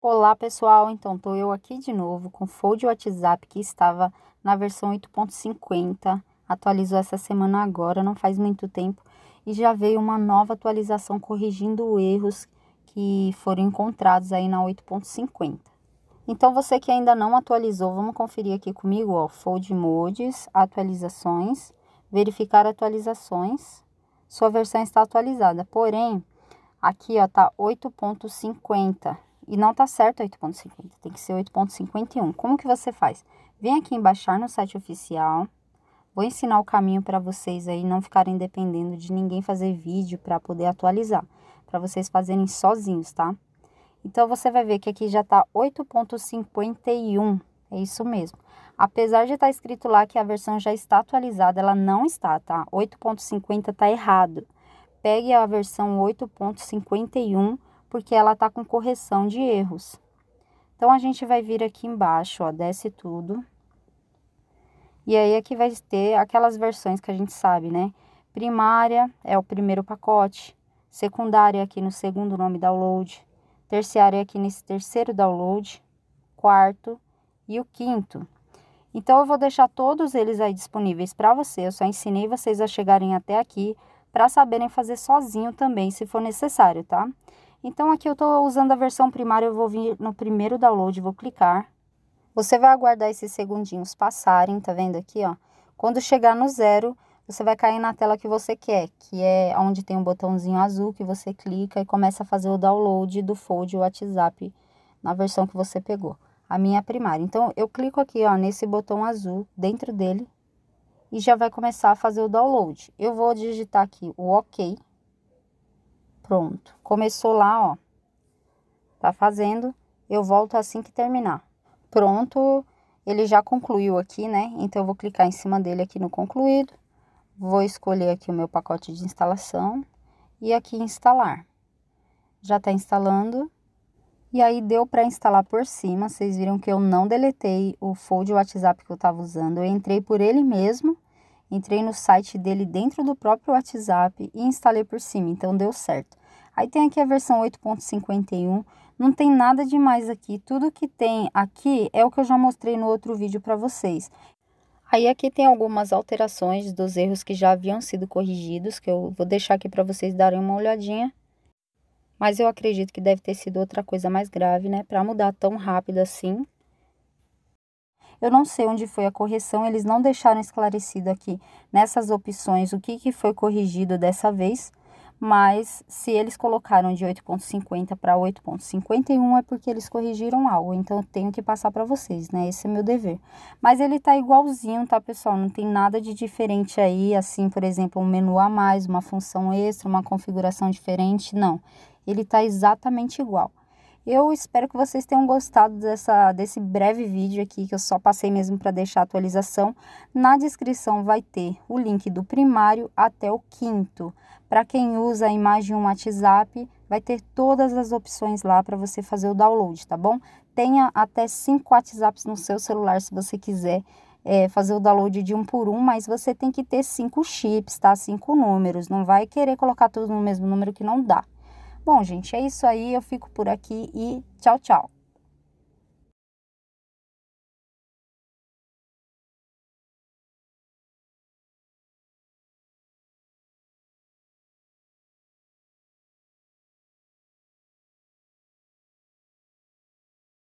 Olá pessoal, então estou eu aqui de novo com o Fold WhatsApp que estava na versão 8.50, atualizou essa semana agora, não faz muito tempo, e já veio uma nova atualização corrigindo erros que foram encontrados aí na 8.50. Então você que ainda não atualizou, vamos conferir aqui comigo, ó, Fold Modes, atualizações, verificar atualizações. Sua versão está atualizada, porém aqui ó tá 8.50 e não tá certo 8.50, tem que ser 8.51. Como que você faz? Vem aqui em baixar no site oficial. Vou ensinar o caminho para vocês aí não ficarem dependendo de ninguém fazer vídeo para poder atualizar, para vocês fazerem sozinhos, tá? Então você vai ver que aqui já tá 8.51. É isso mesmo. Apesar de estar tá escrito lá que a versão já está atualizada, ela não está, tá? 8.50 tá errado. Pegue a versão 8.51 porque ela está com correção de erros. Então, a gente vai vir aqui embaixo, ó, desce tudo. E aí, aqui vai ter aquelas versões que a gente sabe, né? Primária é o primeiro pacote, secundária é aqui no segundo nome download, terciária é aqui nesse terceiro download, quarto e o quinto. Então, eu vou deixar todos eles aí disponíveis para você. Eu só ensinei vocês a chegarem até aqui para saberem fazer sozinho também, se for necessário, tá? Então aqui eu estou usando a versão primária, eu vou vir no primeiro download, vou clicar. Você vai aguardar esses segundinhos passarem, tá vendo aqui, ó? Quando chegar no zero, você vai cair na tela que você quer, que é onde tem um botãozinho azul que você clica e começa a fazer o download do Fold WhatsApp na versão que você pegou, a minha primária. Então, eu clico aqui, ó, nesse botão azul, dentro dele, e já vai começar a fazer o download. Eu vou digitar aqui o OK, Pronto. Começou lá, ó. Tá fazendo. Eu volto assim que terminar. Pronto. Ele já concluiu aqui, né? Então, eu vou clicar em cima dele aqui no concluído. Vou escolher aqui o meu pacote de instalação. E aqui instalar. Já tá instalando. E aí, deu para instalar por cima. Vocês viram que eu não deletei o folder WhatsApp que eu tava usando. Eu entrei por ele mesmo entrei no site dele dentro do próprio WhatsApp e instalei por cima, então deu certo. Aí tem aqui a versão 8.51. Não tem nada demais aqui. Tudo que tem aqui é o que eu já mostrei no outro vídeo para vocês. Aí aqui tem algumas alterações dos erros que já haviam sido corrigidos, que eu vou deixar aqui para vocês darem uma olhadinha. Mas eu acredito que deve ter sido outra coisa mais grave, né? Para mudar tão rápido assim. Eu não sei onde foi a correção, eles não deixaram esclarecido aqui nessas opções o que, que foi corrigido dessa vez mas se eles colocaram de 8.50 para 8.51 é porque eles corrigiram algo, então eu tenho que passar para vocês, né? Esse é meu dever. Mas ele tá igualzinho, tá, pessoal? Não tem nada de diferente aí, assim, por exemplo, um menu a mais, uma função extra, uma configuração diferente, não. Ele tá exatamente igual. Eu espero que vocês tenham gostado dessa, desse breve vídeo aqui, que eu só passei mesmo para deixar a atualização. Na descrição vai ter o link do primário até o quinto. Para quem usa a imagem um WhatsApp, vai ter todas as opções lá para você fazer o download, tá bom? Tenha até cinco WhatsApps no seu celular se você quiser. É, fazer o download de um por um, mas você tem que ter cinco chips, tá? Cinco números. Não vai querer colocar tudo no mesmo número que não dá. Bom, gente, é isso aí. Eu fico por aqui e tchau, tchau.